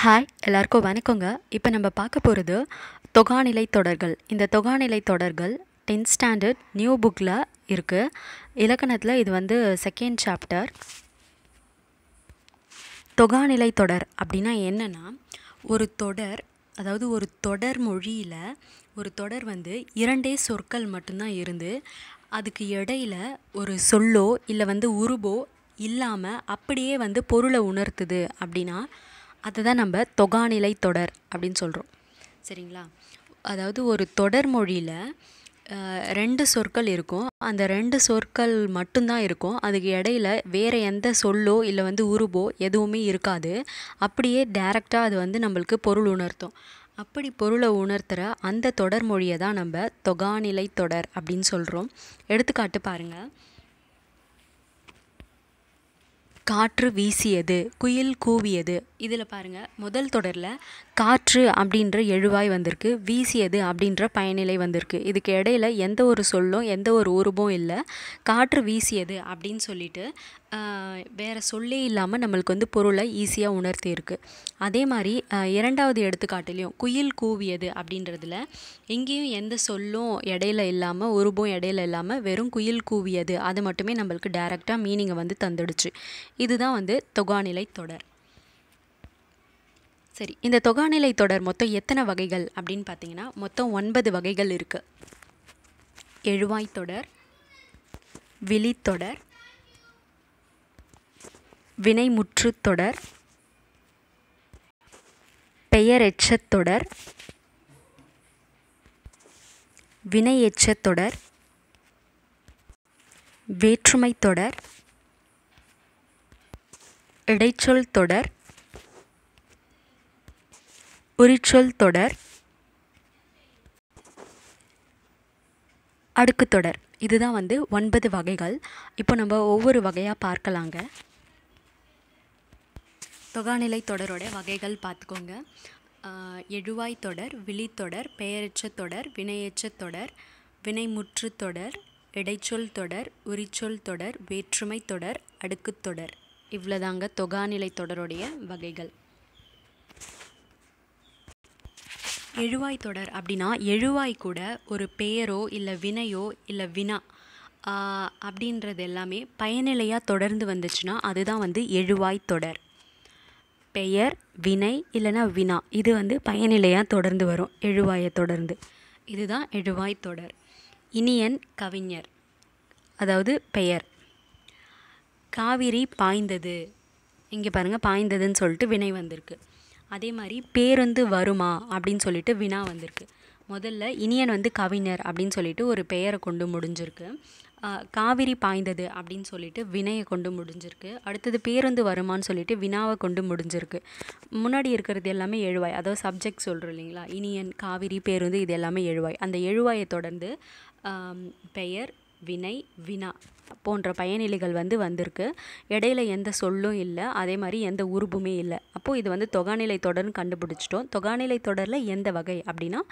hi எல்லாருக்கும் வணக்கங்க இப்போ நம்ம பார்க்க போகிறது தொகாநிலை தொடர்கள் இந்த தொகாநிலை தொடர்கள் டென்த் ஸ்டாண்டர்ட் நியூ புக்கில் இருக்குது இலக்கணத்தில் இது வந்து செகண்ட் சாப்டர் தொகாநிலை தொடர் அப்படின்னா என்னென்னா ஒரு தொடர் அதாவது ஒரு தொடர் மொழியில் ஒரு தொடர் வந்து இரண்டே சொற்கள் மட்டும்தான் இருந்து அதுக்கு இடையில ஒரு சொல்லோ இல்லை வந்து உருபோ இல்லாமல் அப்படியே வந்து பொருளை உணர்த்துது அப்படின்னா அதுதான் நம்ம தொகாநிலை தொடர் அப்படின்னு சொல்கிறோம் சரிங்களா அதாவது ஒரு தொடர் மொழியில் ரெண்டு சொற்கள் இருக்கும் அந்த ரெண்டு சொற்கள் மட்டும்தான் இருக்கும் அதுக்கு இடையில வேறு எந்த சொல்லோ இல்லை வந்து உருவோ எதுவுமே இருக்காது அப்படியே டேரெக்டாக அது வந்து நம்மளுக்கு பொருள் உணர்த்தும் அப்படி பொருளை உணர்த்துகிற அந்த தொடர் மொழியை தான் நம்ம தொகாநிலை தொடர் அப்படின்னு சொல்கிறோம் எடுத்துக்காட்டு பாருங்கள் காற்று வீசியது குயில் கூவியது இதில் பாருங்கள் முதல் தொடரில் காற்று அப்படின்ற எழுவாய் வந்திருக்கு வீசியது அப்படின்ற பயனிலை வந்திருக்கு இதுக்கு இடையில எந்த ஒரு சொல்லும் எந்த ஒரு உருபம் இல்லை காற்று வீசியது அப்படின்னு சொல்லிட்டு வேறு சொல்லே இல்லாமல் நம்மளுக்கு வந்து பொருளை ஈஸியாக உணர்த்தி இருக்குது அதே மாதிரி இரண்டாவது எடுத்துக்காட்டுலேயும் குயில் கூவியது அப்படின்றதுல எங்கேயும் எந்த சொல்லும் இடையில இல்லாமல் உருவம் இடையில இல்லாமல் வெறும் குயில் கூவியது அது மட்டுமே நம்மளுக்கு டைரெக்டாக மீனிங்கை வந்து தந்துடுச்சு இதுதான் வந்து தொகாநிலை தொடர் சரி இந்த தொகாநிலை தொடர் மொத்தம் எத்தனை வகைகள் அப்படின்னு பார்த்தீங்கன்னா மொத்தம் ஒன்பது வகைகள் இருக்குது எழுவாய் தொடர் விழித்தொடர் வினைமுற்று தொடர் பெயரெச்சத்தொடர் வினையெச்சத்தொடர் வேற்றுமை தொடர் இடைச்சொல் தொடர் உரிச்சொல் தொடர் அடுக்கு தொடர் இதுதான் வந்து ஒன்பது வகைகள் இப்போ நம்ம ஒவ்வொரு வகையாக பார்க்கலாங்க தொகாநிலை தொடரோட வகைகள் பார்த்துக்கோங்க எழுவாய் தொடர் விழித்தொடர் பெயரச்ச தொடர் வினையச்ச தொடர் வினைமுற்று தொடர் இடைச்சொல் தொடர் உரிச்சொல் தொடர் வேற்றுமை தொடர் அடுக்குத் தொடர் இவ்வளோதாங்க தொகாநிலை தொடருடைய வகைகள் எழுவாய் தொடர் அப்படின்னா எழுவாய் கூட ஒரு பெயரோ இல்லை வினையோ இல்லை வினா அப்படின்றது எல்லாமே பயனிலையாக தொடர்ந்து வந்துச்சுன்னா அதுதான் வந்து எழுவாய் தொடர் பெயர் வினை இல்லைனா வினா இது வந்து பயனிலையாக தொடர்ந்து வரும் எழுவாயை தொடர்ந்து இதுதான் எழுவாய் தொடர் இனியன் கவிஞர் அதாவது பெயர் காவிரி பாய்ந்தது இங்கே பாருங்கள் பாய்ந்ததுன்னு சொல்லிட்டு வினை வந்திருக்கு அதே மாதிரி பேருந்து வருமா அப்படின்னு சொல்லிட்டு வினா வந்திருக்கு முதல்ல இனியன் வந்து கவிஞர் அப்படின்னு சொல்லிட்டு ஒரு பெயரை கொண்டு முடிஞ்சிருக்கு காவிரி பாய்ந்தது அப்படின்னு சொல்லிட்டு வினையை கொண்டு முடிஞ்சிருக்கு அடுத்தது பேருந்து வருமானு சொல்லிட்டு வினாவை கொண்டு முடிஞ்சிருக்கு முன்னாடி இருக்கிறது எல்லாமே எழுவாய் அதாவது சப்ஜெக்ட் சொல்கிறோம் இல்லைங்களா இனியன் காவிரி பேருந்து இது எல்லாமே எழுவாய் அந்த எழுவாயை தொடர்ந்து பெயர் வினை வினா போன்ற பயனிலைகள் வந்து வந்திருக்கு இடையில எந்த சொல்லும் இல்லை அதே மாதிரி எந்த உருபுமே இல்லை அப்போது இது வந்து தொகாநிலை தொடர்னு கண்டுபிடிச்சிட்டோம் தொகாநிலை தொடரில் எந்த வகை அப்படின்னா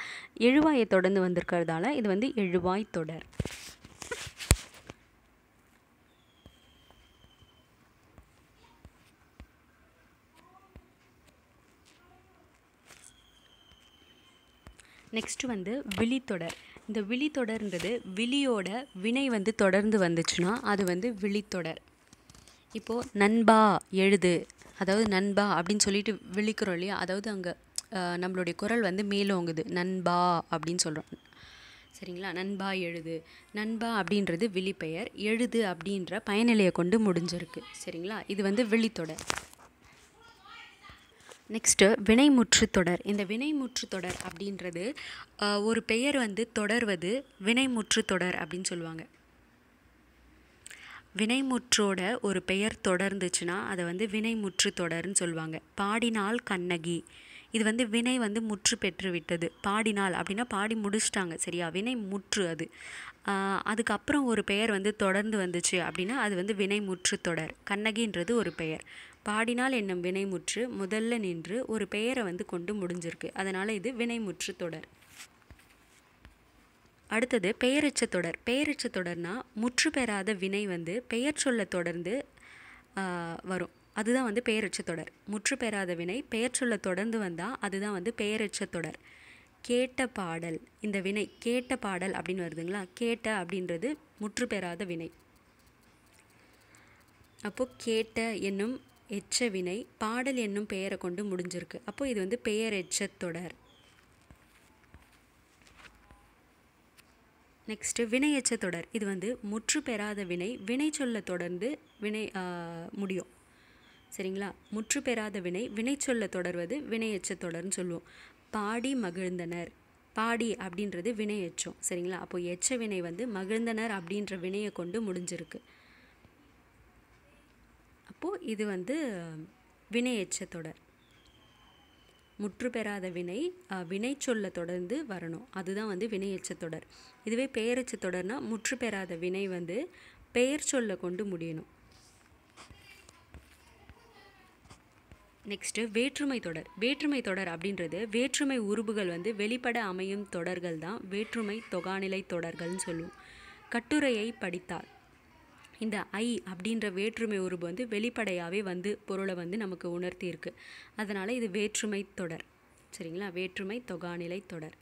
எழுவாயை தொடர்ந்து வந்திருக்கிறதால இது வந்து எழுவாய் தொடர் நெக்ஸ்ட்டு வந்து விழித்தொடர் இந்த விழித்தொடர்ன்றது விழியோட வினை வந்து தொடர்ந்து வந்துச்சுன்னா அது வந்து விழித்தொடர் இப்போது நண்பா எழுது அதாவது நண்பா அப்படின்னு சொல்லிட்டு விழிக்கிறோம் இல்லையா அதாவது அங்கே நம்மளுடைய குரல் வந்து மேலோங்குது நண்பா அப்படின்னு சொல்கிறோம் சரிங்களா நண்பா எழுது நண்பா அப்படின்றது விழிப்பெயர் எழுது அப்படின்ற பயனிலையை கொண்டு முடிஞ்சிருக்கு சரிங்களா இது வந்து விழித்தொடர் நெக்ஸ்ட்டு வினைமுற்று தொடர் இந்த வினைமுற்று தொடர் அப்படின்றது ஒரு பெயர் வந்து தொடர்வது வினைமுற்று தொடர் அப்படின்னு சொல்லுவாங்க வினைமுற்றோட ஒரு பெயர் தொடர்ந்துச்சுன்னா அதை வந்து வினைமுற்று தொடர்ன்னு சொல்லுவாங்க பாடினால் கண்ணகி இது வந்து வினை வந்து முற்று பெற்று விட்டது பாடினால் அப்படின்னா பாடி முடிச்சிட்டாங்க சரியா வினை முற்று அது அதுக்கப்புறம் ஒரு பெயர் வந்து தொடர்ந்து வந்துச்சு அப்படின்னா அது வந்து வினைமுற்று தொடர் கண்ணகின்றது ஒரு பெயர் பாடினால் என்னும் வினைமுற்று முதல்ல நின்று ஒரு பெயரை வந்து கொண்டு முடிஞ்சிருக்கு அதனால் இது வினைமுற்று தொடர் அடுத்தது பெயரச்ச தொடர் பெயரச்ச தொடர்னால் முற்று பெறாத வினை வந்து பெயர் சொல்ல தொடர்ந்து வரும் அதுதான் வந்து பெயரச்ச தொடர் முற்று பெறாத வினை பெயர் சொல்ல தொடர்ந்து வந்தால் அதுதான் வந்து பெயரெச்ச தொடர் கேட்ட பாடல் இந்த வினை கேட்ட பாடல் அப்படின்னு வருதுங்களா கேட்ட அப்படின்றது முற்று பெறாத வினை அப்போ கேட்ட என்னும் எச்ச வினை பாடல் என்னும் பெயரை கொண்டு முடிஞ்சிருக்கு அப்போ இது வந்து பெயர் தொடர் நெக்ஸ்ட்டு வினை தொடர் இது வந்து முற்று பெறாத வினை வினை சொல்ல தொடர்ந்து வினை முடியும் சரிங்களா முற்று பெறாத வினை வினை சொல்ல தொடர்வது வினை தொடர்ன்னு சொல்லுவோம் பாடி மகிழ்ந்தனர் பாடி அப்படின்றது வினை எச்சம் சரிங்களா அப்போ எச்ச வினை வந்து மகிழ்ந்தனர் அப்படின்ற வினையை கொண்டு முடிஞ்சிருக்கு அப்போது இது வந்து வினை எச்சத்தொடர் முற்று பெறாத வினை வினை சொல்ல தொடர்ந்து வரணும் அதுதான் வந்து வினை தொடர் இதுவே பெயரெச்சத்தொடர்னால் முற்று பெறாத வினை வந்து பெயர் சொல்ல கொண்டு முடியணும் நெக்ஸ்ட்டு வேற்றுமை தொடர் வேற்றுமை தொடர் அப்படின்றது வேற்றுமை உறுப்புகள் வந்து வெளிப்பட அமையும் தொடர்கள் தான் வேற்றுமை தொகாநிலை தொடர்கள்னு சொல்லுவோம் கட்டுரையை படித்தால் இந்த ஐ அப்படின்ற வேற்றுமை உருவு வந்து வெளிப்படையாகவே வந்து பொருளை வந்து நமக்கு உணர்த்தி இருக்கு அதனால் இது வேற்றுமை தொடர் சரிங்களா வேற்றுமை தொகாநிலை தொடர்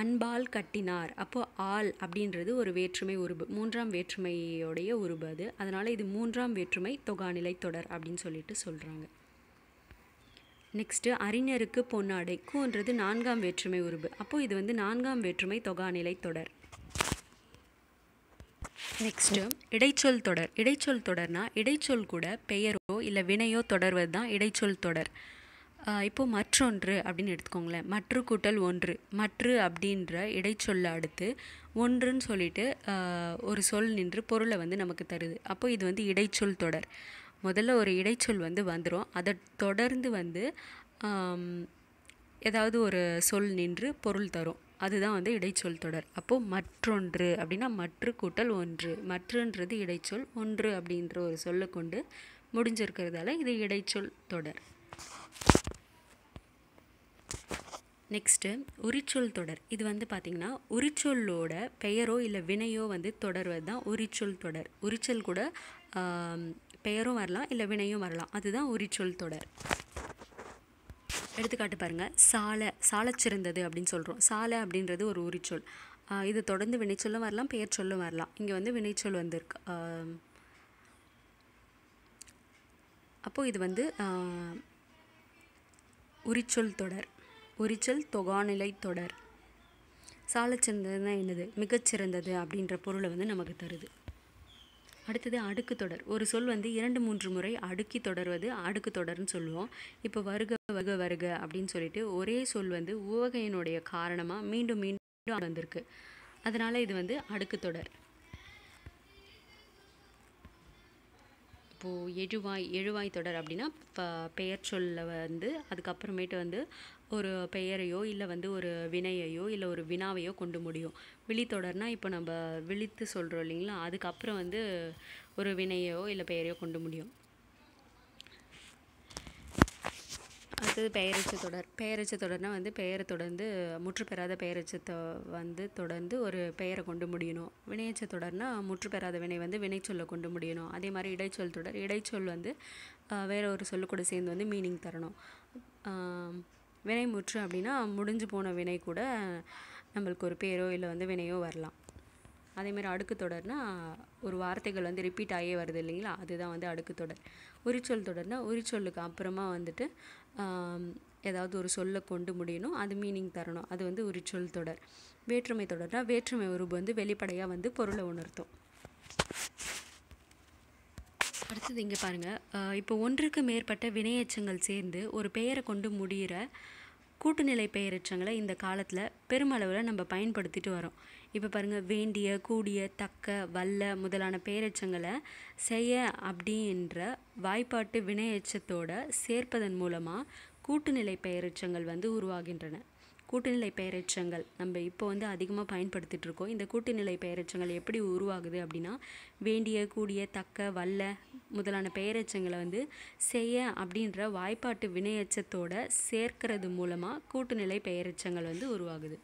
அன்பால் கட்டினார் அப்போது ஆள் அப்படின்றது ஒரு வேற்றுமை உருபு மூன்றாம் வேற்றுமையோடைய உருபு அது அதனால் இது மூன்றாம் வேற்றுமை தொகாநிலை தொடர் அப்படின்னு சொல்லிட்டு சொல்கிறாங்க நெக்ஸ்ட்டு அறிஞருக்கு பொன்னாடை கூன்றது நான்காம் வேற்றுமை உருபு அப்போது இது வந்து நான்காம் வேற்றுமை தொகாநிலை தொடர் நெக்ஸ்ட்டு இடைச்சொல் தொடர் இடைச்சொல் தொடர்னா இடைச்சொல் கூட பெயரோ இல்லை வினையோ தொடர்வது தான் இடைச்சொல் தொடர் இப்போது மற்றொன்று அப்படின்னு எடுத்துக்கோங்களேன் மற்ற கூட்டல் ஒன்று மற்ற அப்படின்ற இடைச்சொல்லை அடுத்து ஒன்றுன்னு சொல்லிட்டு ஒரு சொல் நின்று பொருளை வந்து நமக்கு தருது அப்போ இது வந்து இடைச்சொல் தொடர் முதல்ல ஒரு இடைச்சொல் வந்து வந்துடும் அதை தொடர்ந்து வந்து ஏதாவது ஒரு சொல் நின்று பொருள் தரும் அதுதான் வந்து இடைச்சொல் தொடர் அப்போது மற்றொன்று அப்படின்னா மற்ற கூட்டல் ஒன்று மற்றன்றது இடைச்சொல் ஒன்று அப்படின்ற ஒரு சொல்லை கொண்டு முடிஞ்சிருக்கிறதால இது இடைச்சொல் தொடர் நெக்ஸ்ட்டு உரிச்சொல் தொடர் இது வந்து பார்த்திங்கன்னா உரிச்சொல்லோட பெயரோ இல்லை வினையோ வந்து தொடர்வது தான் உரிச்சொல் தொடர் உரிச்சொல் கூட பெயரும் வரலாம் இல்லை வினையும் வரலாம் அதுதான் உரிச்சொல் தொடர் எடுத்துக்காட்டு பாருங்கள் சாலை சாலை சிறந்தது அப்படின்னு சொல்கிறோம் சாலை அப்படின்றது ஒரு உரிச்சொல் இது தொடர்ந்து வினைச்சொல்லும் வரலாம் பெயர் சொல்லும் வரலாம் இங்கே வந்து வினைச்சொல் வந்திருக்கு அப்போது இது வந்து உரிச்சொல் தொடர் உரிச்சல் தொகாநிலை தொடர் தான் என்னது மிகச்சிறந்தது அப்படின்ற பொருளை வந்து நமக்கு தருது அடுத்தது அடுக்கு தொடர் ஒரு சொல் வந்து இரண்டு மூன்று முறை அடுக்கி தொடர்வது அடுக்கு தொடர்னு சொல்லுவோம் இப்போ வருக வருக வருக அப்படின்னு சொல்லிட்டு ஒரே சொல் வந்து உவகையினுடைய காரணமாக மீண்டும் மீண்டும் வந்திருக்கு அதனால் இது வந்து அடுக்கு தொடர் இப்போது எழுவாய் எழுவாய் தொடர் அப்படின்னா பெயர் சொல்ல வந்து அதுக்கப்புறமேட்டு வந்து ஒரு பெயரையோ இல்லை வந்து ஒரு வினையையோ இல்லை ஒரு வினாவையோ கொண்டு முடியும் விழித்தொடர்னால் இப்போ நம்ம விழித்து சொல்கிறோம் இல்லைங்களா அதுக்கப்புறம் வந்து ஒரு வினையோ இல்லை பெயரையோ கொண்டு முடியும் அடுத்தது பெயரச்ச தொடர் பெயரச்ச தொடர்னால் வந்து பெயரை தொடர்ந்து முற்று பெறாத பெயரச்சத்தை வந்து தொடர்ந்து ஒரு பெயரை கொண்டு முடியணும் வினையச்ச தொடர்னால் முற்று பெறாத வினை வந்து வினைச்சொல்லை கொண்டு முடியணும் அதே மாதிரி இடைச்சொல் தொடர் இடைச்சொல் வந்து வேறு ஒரு சொல்லு கூட சேர்ந்து வந்து மீனிங் தரணும் வினை முற்று அப்படின்னா முடிஞ்சு போன வினை கூட நம்மளுக்கு ஒரு பேரோ இல்லை வந்து வினையோ வரலாம் அதேமாதிரி அடுக்கு தொடர்னா ஒரு வார்த்தைகள் வந்து ரிப்பீட் ஆகியே வருது இல்லைங்களா அதுதான் வந்து அடுக்கு தொடர் உரிச்சொல் தொடர்னா உரிச்சொல்லுக்கு அப்புறமா வந்துட்டு ஏதாவது ஒரு சொல்லை கொண்டு முடியணும் அது மீனிங் தரணும் அது வந்து உரிச்சொல் தொடர் வேற்றுமை தொடர்னா வேற்றுமை உருவு வந்து வெளிப்படையாக வந்து பொருளை உணர்த்தும் அடுத்தது இங்கே பாருங்கள் இப்போ ஒன்றுக்கு மேற்பட்ட வினையச்சங்கள் சேர்ந்து ஒரு பெயரை கொண்டு முடிகிற கூட்டுநிலை பெயரச்சங்களை இந்த காலத்தில் பெருமளவில் நம்ம பயன்படுத்திட்டு வரோம் இப்போ பாருங்கள் வேண்டிய கூடிய தக்க வல்ல முதலான பெயரச்சங்களை செய்ய அப்படின்ற வாய்ப்பாட்டு வினையச்சத்தோடு சேர்ப்பதன் மூலமாக கூட்டுநிலை பெயரச்சங்கள் வந்து உருவாகின்றன கூட்டுநிலை பெயரச்சங்கள் நம்ம இப்போ வந்து அதிகமாக பயன்படுத்திகிட்ருக்கோம் இந்த கூட்டுநிலை பெயரச்சங்கள் எப்படி உருவாகுது அப்படின்னா வேண்டிய கூடிய தக்க வல்ல முதலான பெயரெச்சங்களை வந்து செய்ய அப்படின்ற வாய்ப்பாட்டு வினையச்சத்தோட சேர்க்கிறது மூலமாக கூட்டுநிலை பெயரச்சங்கள் வந்து உருவாகுது